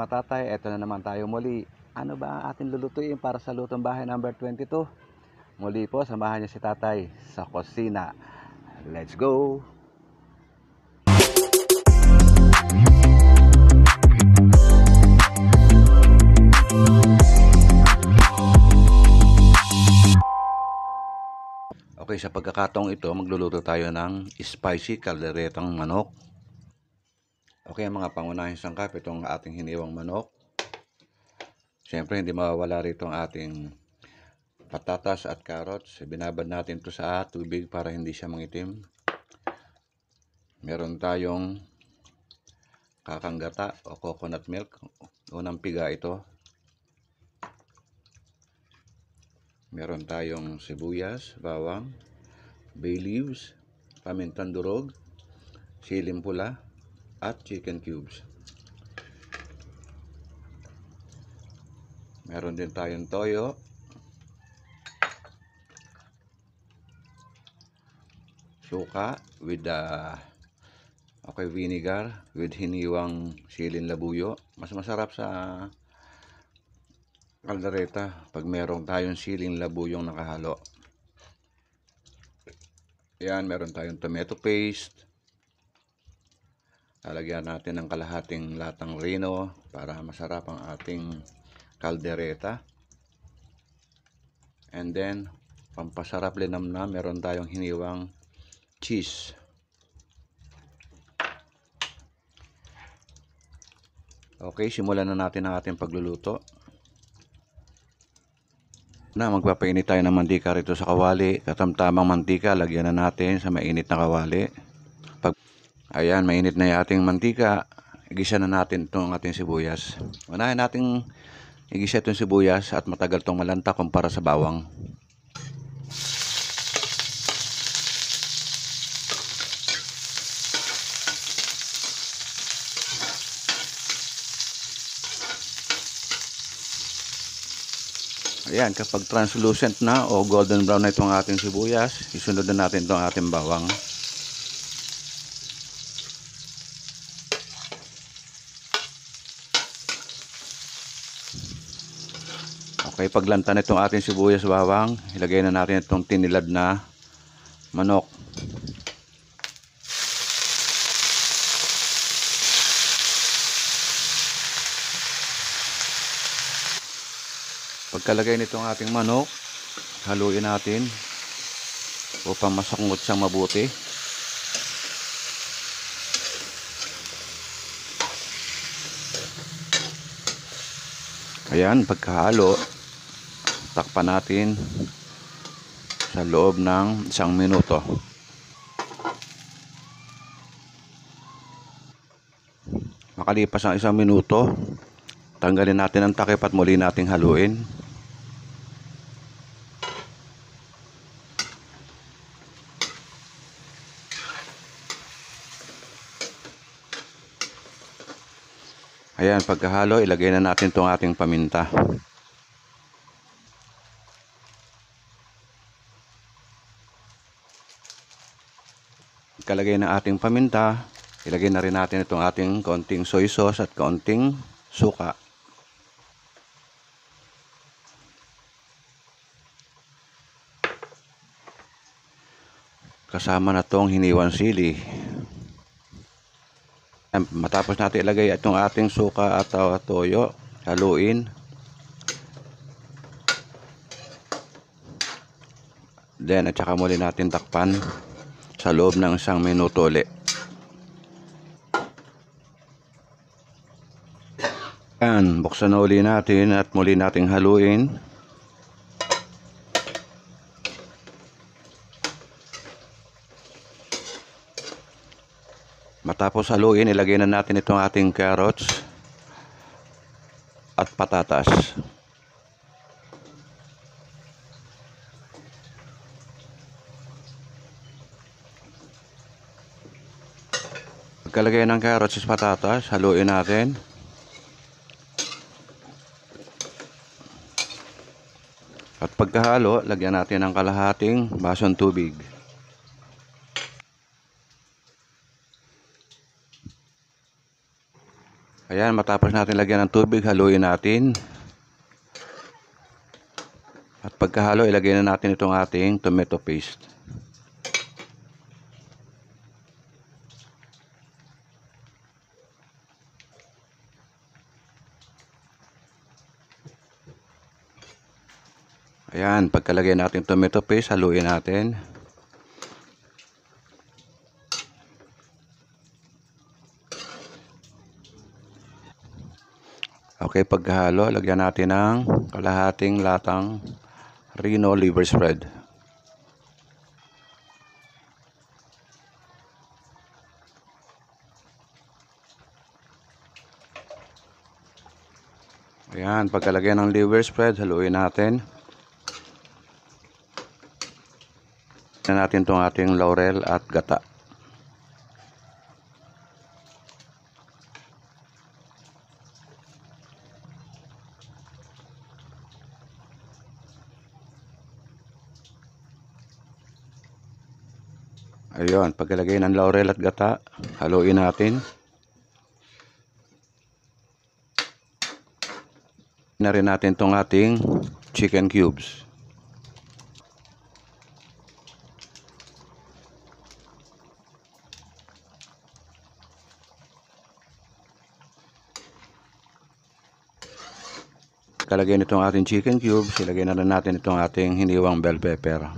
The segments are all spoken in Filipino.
mga tatay, eto na naman tayo muli. Ano ba ang ating lulutuin para sa lutong bahay number 22? Muli po, samahan niyo si tatay sa kusina. Let's go! Okay, sa pagkakataong ito, magluluto tayo ng spicy kalderetang manok Okay mga pangunahing sangkap, itong ating hiniwang manok. Siyempre hindi mawawala rito ang ating patatas at carrots. Binabad natin ito sa tubig para hindi siya mangitim. Meron tayong kakanggata o coconut milk. Unang piga ito. Meron tayong sibuyas, bawang, bay leaves, pamintang durog, silim pula, at chicken cubes. Meron din tayong toyo. Suka with uh, okay, vinegar with hiniwang silin labuyo. Mas masarap sa kaldereta pag meron tayong siling labuyong nakahalo. Yan, meron tayong tomato paste. Lalagyan natin ng kalahating latang rino para masarap ang ating kaldereta. And then, pampasarap linam na, meron tayong hiniwang cheese. Okay, simulan na natin ang ating pagluluto. Na magpapainit tayo ng mantika rito sa kawali. Katamtamang mantika, lagyan na natin sa mainit na kawali. Ayan, mainit na yung ating mantika. Igisa na natin itong ating sibuyas. Unahin natin igisa itong sibuyas at matagal itong malanta kumpara sa bawang. Ayan, kapag translucent na o golden brown na itong ating sibuyas, isunod na natin itong ating bawang. Okay, paglanta na itong ating sibuyas bawang, ilagay na natin itong tinilad na manok. Pagkalagay nitong ating manok, haluin natin upang masangot siyang mabuti. Ayan, pagkahalo, takpan natin sa loob ng isang minuto makalipas ang isang minuto tanggalin natin ang takip at muli nating haluin Ayan, pagkahalo, ilagay na natin itong ating paminta. kalagay ng ating paminta, ilagay na rin natin itong ating konting soy sauce at konting suka. Kasama na tong hiniwan sili. Matapos natin ilagay itong ating suka at ah, toyo, haluin. Then at saka muli natin takpan sa loob ng isang minuto ulit. Yan, buksan na uli natin at muli nating haluin. Matapos haluin, ilagay na natin itong ating carrots at patatas. Pagkalagay ng carrots at patatas, haluin natin. At pagkahalo, lagyan natin ng kalahating basong tubig. Ayan, matapos natin lagyan ng tubig, haluin natin. At pagkahalo, ilagay na natin itong ating tomato paste. Ayan, pagkalagay natin tomato paste, haluin natin. Okay, paghalo, lagyan natin ng kalahating latang Reno liver spread. Ayan, pagkalagyan ng liver spread, haluin natin. na natin itong ating laurel at gata. Ayun, pagkalagay ng laurel at gata, haluin natin. Na rin natin itong ating chicken cubes. kalagay nitong ating chicken cubes, ilagay na lang natin itong ating hiniwang bell pepper.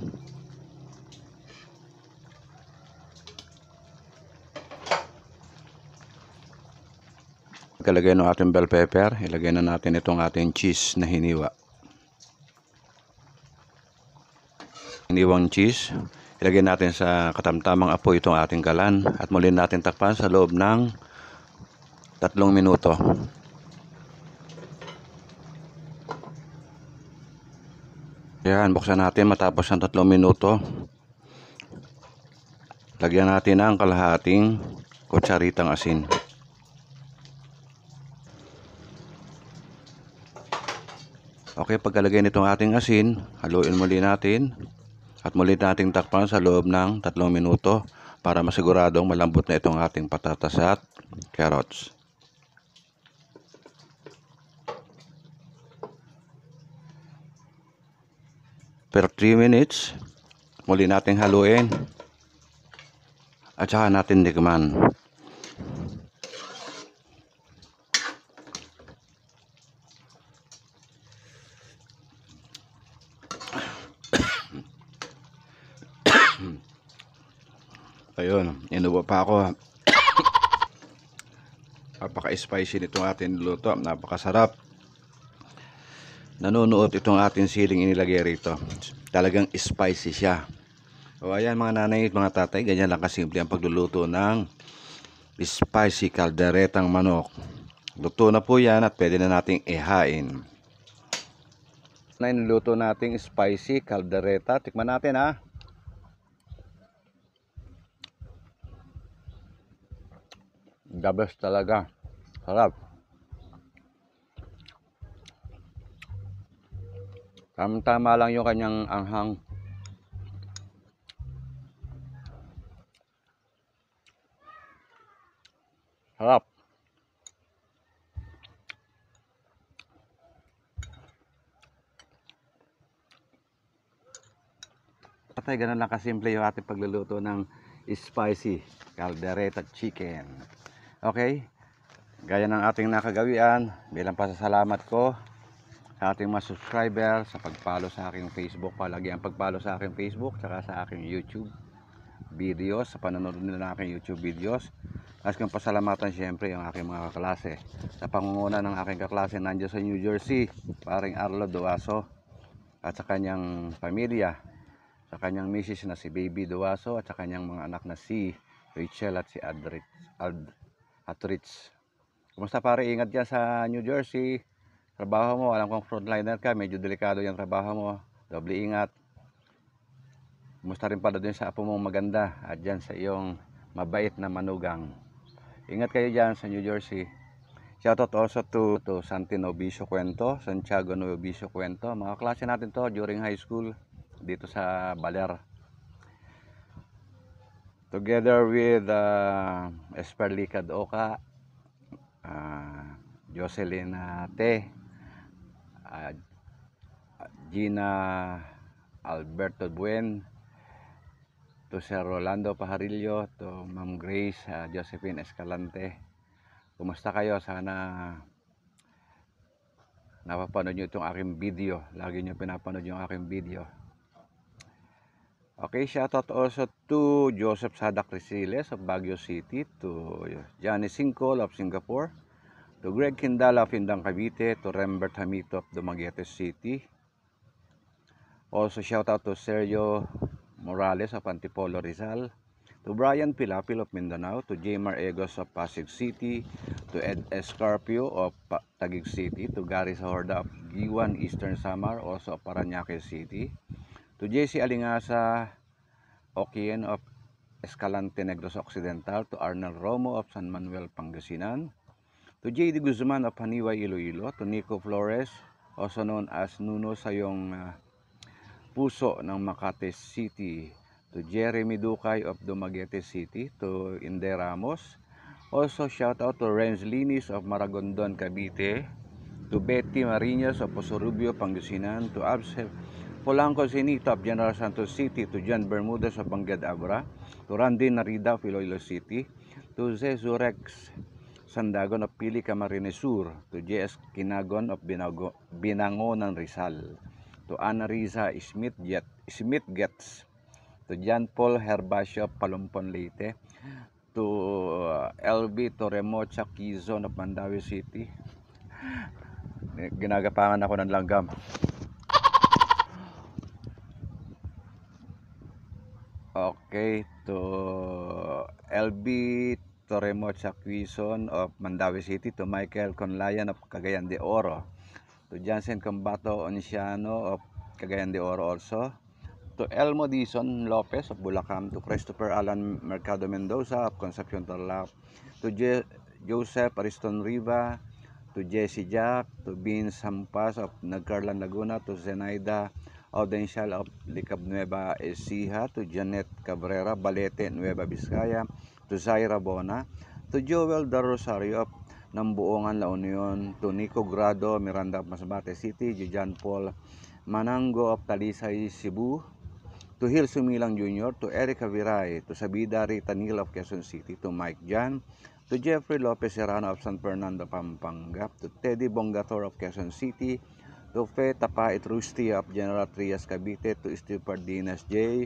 Kalagay ng ating bell pepper, ilagay na natin itong ating cheese na hiniwa. Hiniwang cheese, ilagay natin sa katamtamang apoy itong ating galan at muli natin takpan sa loob ng 3 minuto. Yan, buksan natin matapos ng 3 minuto. Lagyan natin ang kalahating kutsaritang asin. Okay, pagkalagay nitong ating asin, haluin muli natin at muli nating takpan sa loob ng 3 minuto para masiguradong malambot na itong ating patatas at carrots. per 3 minutes muli nating haluin at saka natin digman ayun inubo pa ako napaka spicy nitong ating luto napakasarap Nanunuot itong ating siling inilagay rito. Talagang spicy siya. O ayan mga nanay at mga tatay, ganyan lang kasimple ang pagluluto ng spicy kalderetang manok. Luto na po yan at pwede na nating ihain. Na inuluto nating spicy kaldereta. Tikman natin ha. The best talaga. Sarap. Tama-tama lang yung kanyang anghang. Harap. Patay, ganun lang kasimple yung ating pagluluto ng spicy caldereta chicken. Okay? Gaya ng ating nakagawian, bilang pasasalamat ko sa ating mga subscriber sa pagpalo sa aking Facebook palagi ang pagpalo sa aking Facebook tsaka sa aking YouTube videos sa panonood nila ng aking YouTube videos at kang pasalamatan syempre ang aking mga kaklase sa pangunguna ng aking kaklase nandiyan sa New Jersey paring Arlo Duaso at sa kanyang pamilya sa kanyang misis na si Baby Duaso at sa kanyang mga anak na si Rachel at si Adrit, Ad, Atrich Kumusta pare? Ingat dyan sa New Jersey trabaho mo, alam kong frontliner ka, medyo delikado yung trabaho mo, doble ingat. Kumusta rin pala din sa apo mong maganda at dyan sa iyong mabait na manugang. Ingat kayo dyan sa New Jersey. Shout out also to, to Santi Novicio Cuento, Santiago Nuevo Novicio Cuento. Mga klase natin to during high school dito sa Baler. Together with uh, Esper Licad Oka, uh, Jocelyn uh, T uh, Gina Alberto Buen to Sir Rolando Pajarillo to Ma'am Grace uh, Josephine Escalante kumusta kayo sana napapanood nyo itong aking video lagi nyo pinapanood yung aking video okay shout out also to Joseph Sadak Resiles of Baguio City to Johnny Singkol of Singapore to Greg Kindala of Indang Cavite, to Rembert Hamito of Dumaguete City. Also shout out to Sergio Morales of Antipolo Rizal, to Brian Pilapil of Mindanao, to Jamar Egos of Pasig City, to Ed Escarpio of Taguig City, to Gary Sahorda of Giwan Eastern Samar, also of Paranaque City, to JC Alingasa Okien of Escalante Negros Occidental, to Arnel Romo of San Manuel Pangasinan, To J.D. Guzman of Haniway, Iloilo, to Nico Flores, also known as Nuno sa iyong ah, puso ng Makati City, to Jeremy Ducay of Dumaguete City, to Inde Ramos, Also, shout out to Renz Linis of Maragondon, Cavite. To Betty Marinas of Posorubio, Pangasinan. To Absef Polanco Sinita of General Santos City. To John Bermudez of Banggad Abra. To Randy Narida of Iloilo City. To Zezurex Sandagon of Pili Sur to J.S. Kinagon of Binago, Binangon ng Rizal to Ana Riza Smith, Jet, Smith Gets to John Paul Herbacio Palumpon Leyte to uh, LB Toremo Quezon of Mandawi City ginagapangan ako ng langgam okay to uh, LB to Torremo Chacuizon of Mandawi City, to Michael Conlayan of Cagayan de Oro, to Jansen Combato Onciano of Cagayan de Oro also, to Elmo Dison Lopez of Bulacan, to Christopher Alan Mercado Mendoza of Concepcion Tarlac, to Je Joseph Ariston Riva, to Jesse Jack, to Vince Hampas of Nagcarlan Laguna, to Zenaida Audencial of Licab Nueva Ecija, to Janet Cabrera Balete Nueva Vizcaya, to Zaira Bona, to Joel de Rosario ng Buongan La Union, to Nico Grado, Miranda of Masbate City, Jujan Paul Manango of Talisay, Cebu, to Hil Sumilang Jr., to Erica Viray, to Sabida Rita Neal of Quezon City, to Mike Jan, to Jeffrey Lopez Serrano of San Fernando, Pampanga, to Teddy Bongator of Quezon City, Tufe Tapait Rusti of General Trias Cavite to Stupar Dinas J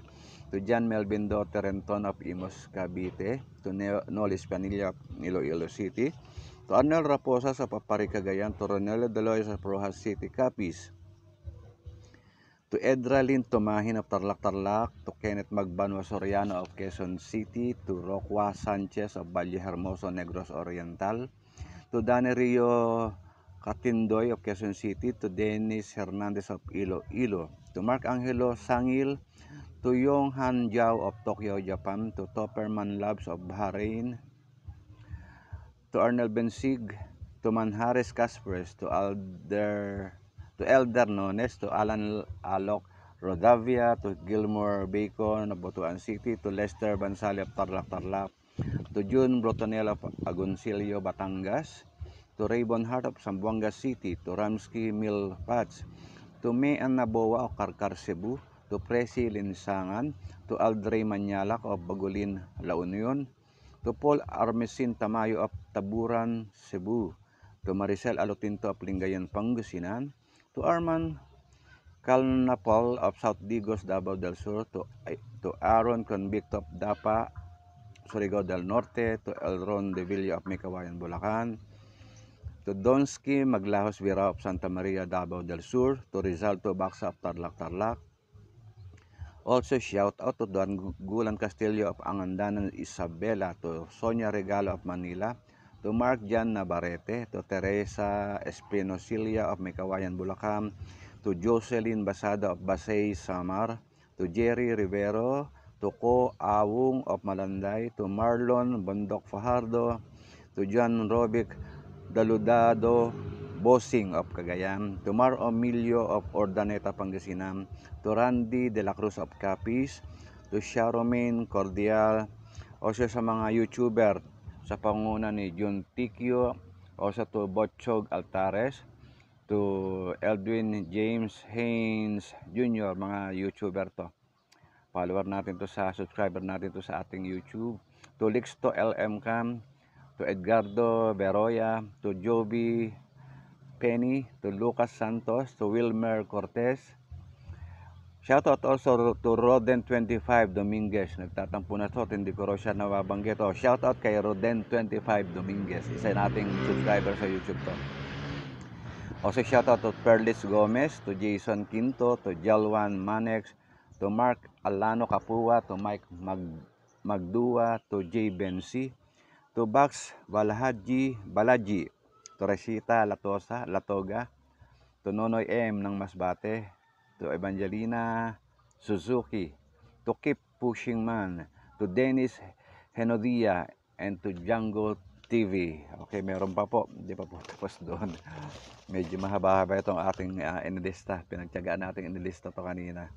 to John Melvin Daughter and Ton of Imos Cavite to Nolis Canilla of Iloilo City to Arnel Raposa sa Paparicagayan to Ronello Deloy sa Rojas City Capiz to Edra Lynn Tomahin of Tarlac Tarlac to Kenneth Magbanwa Soriano of Quezon City to Roqua Sanchez of Valle Hermoso Negros Oriental to Dani Rio Katindoy of Quezon City, to Dennis Hernandez of Iloilo, to Mark Angelo Sangil, to Yong Han Jiao of Tokyo, Japan, to Topperman Labs of Bahrain, to Arnel Bensig, to Manhares Caspers, to Alder to Elder Nones, to Alan Alok Rodavia, to Gilmore Bacon of Butuan City, to Lester Bansali of Tarlac Tarlac, to June Brotonel of Agoncillo, Batangas, to Raybon Heart of Zamboanga City, to Ramsky Mill Patch, to May Naboa o Karkar Cebu, to Presi Linsangan, to Aldrey Manyalak of Bagulin, La Union, to Paul Armesin Tamayo of Taburan, Cebu, to Maricel Alotinto of Lingayen, Pangasinan, to Arman Calnapol of South Digos, Davao del Sur, to, to Aaron Convict of Dapa, Surigao del Norte, to Elron de Villa of Mikawayan, Bulacan, to Donski, Maglahos, Virao, Santa Maria, Davao del Sur, to Rizal, to Baksa, Tarlac, Tarlac. Also, shout out to Don Gulan Castillo of Angandanan, Isabela, to Sonia Regalo of Manila, to Mark Jan Navarrete, to Teresa Espinosilia of Mekawayan, Bulacan, to Jocelyn Basada of Basay, Samar, to Jerry Rivero, to Ko Awung of Malanday, to Marlon Bondok Fajardo, to John Robic Daludado Bossing of Cagayan, Tomar Emilio of Ordaneta, Pangasinan, to Randy De La Cruz of Capiz, to Sharomin Cordial, o siya sa mga YouTuber sa panguna ni Jun Tikio, o sa to Botchog Altares, to Edwin James Haynes Jr., mga YouTuber to. Follower natin to sa subscriber natin to sa ating YouTube. To Lixto LM Cam, to Edgardo Beroya, to Joby Penny, to Lucas Santos, to Wilmer Cortez. Shout out also to Roden25 Dominguez. Nagtatampo na to, hindi ko raw siya nababanggit. Oh, shout out kay Roden25 Dominguez. Isa nating subscriber sa YouTube to. Also shout out to Perlis Gomez, to Jason Quinto, to Jalwan Manex, to Mark Alano Kapua, to Mike Mag Magdua, to Jay Bensi, Tubax Balahaji Balaji, Teresita Latosa Latoga, to Nonoy M ng Masbate, to Evangelina Suzuki, to Keep Pushing Man, to Dennis Henodia, and to Django TV. Okay, meron pa po. Hindi pa po tapos doon. Medyo mahaba-haba itong ating uh, inilista. Pinagtyagaan natin inilista to kanina.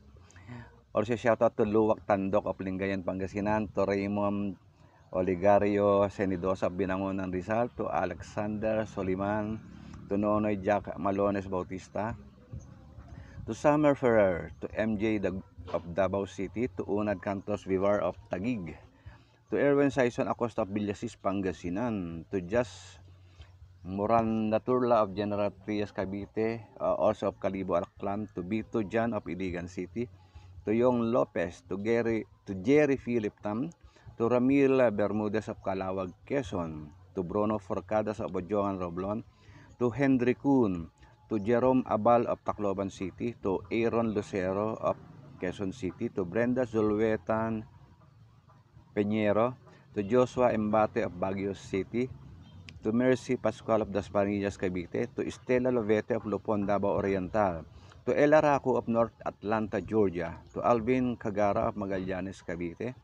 Also, shoutout to Luwak Tandok of Lingayen, Pangasinan, to Raymond Oligario Senidosa Binangon ng Rizal to Alexander Soliman to Nonoy Jack Malones Bautista to Summer Ferrer to MJ of Davao City to Unad Cantos Vivar of Tagig to Erwin Saison Acosta of Villasis Pangasinan to Just Moran Naturla of General Trias Cavite uh, also of Calibo Alaclan to Bito Jan of Iligan City to Yong Lopez to Gary to Jerry Philip Tam to Ramil Bermudez of Calawag, Quezon, to Bruno Forcada of Bojongan, Roblon, to Henry Kuhn, to Jerome Abal of Tacloban City, to Aaron Lucero of Quezon City, to Brenda Zuluetan Peñero, to Joshua Embate of Baguio City, to Mercy Pascual of Dasparillas, Cavite, to Estela Lovete of Lupon, Davao Oriental, to Ella Raco of North Atlanta, Georgia, to Alvin Cagara of Magallanes, Cavite,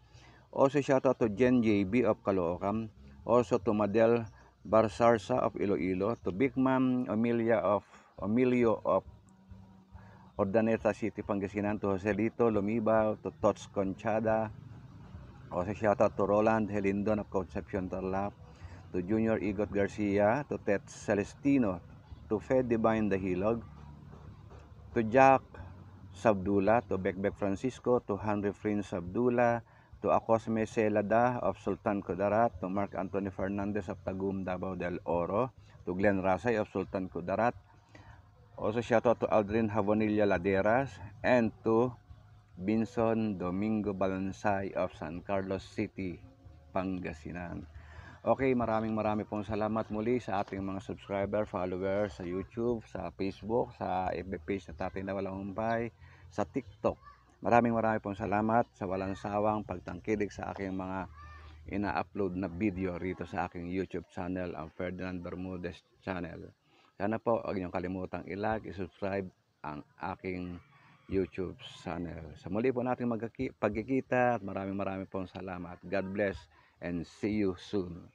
Also shout out to Jen JB of Caloocan. Also to Madel Barsarsa of Iloilo. To Big Ma'am Amelia of Emilio of Ordaneta City, Pangasinan. To Joselito Lumibao. To Tots Conchada. Also shout out to Roland Helindon of Concepcion Tarlac. To Junior Igot Garcia. To Tet Celestino. To Fed Divine Dahilog. To Jack Sabdula. To Bekbek Francisco. To Henry Frin Sabdula to Acosme Celada of Sultan Kudarat, to Mark Anthony Fernandez of Tagum, Davao del Oro, to Glenn Rasay of Sultan Kudarat. Also shout out to Aldrin Havonilla Laderas and to Binson Domingo Balansay of San Carlos City, Pangasinan. Okay, maraming marami pong salamat muli sa ating mga subscriber, followers sa YouTube, sa Facebook, sa FB page na Tatay na Walang Humpay, sa TikTok, Maraming maraming pong salamat sa walang sawang pagtangkilik sa aking mga ina-upload na video rito sa aking YouTube channel, ang Ferdinand Bermudez channel. Sana po huwag niyong kalimutang i-like, i-subscribe ang aking YouTube channel. Sa muli po natin magkikita at maraming maraming pong salamat. God bless and see you soon.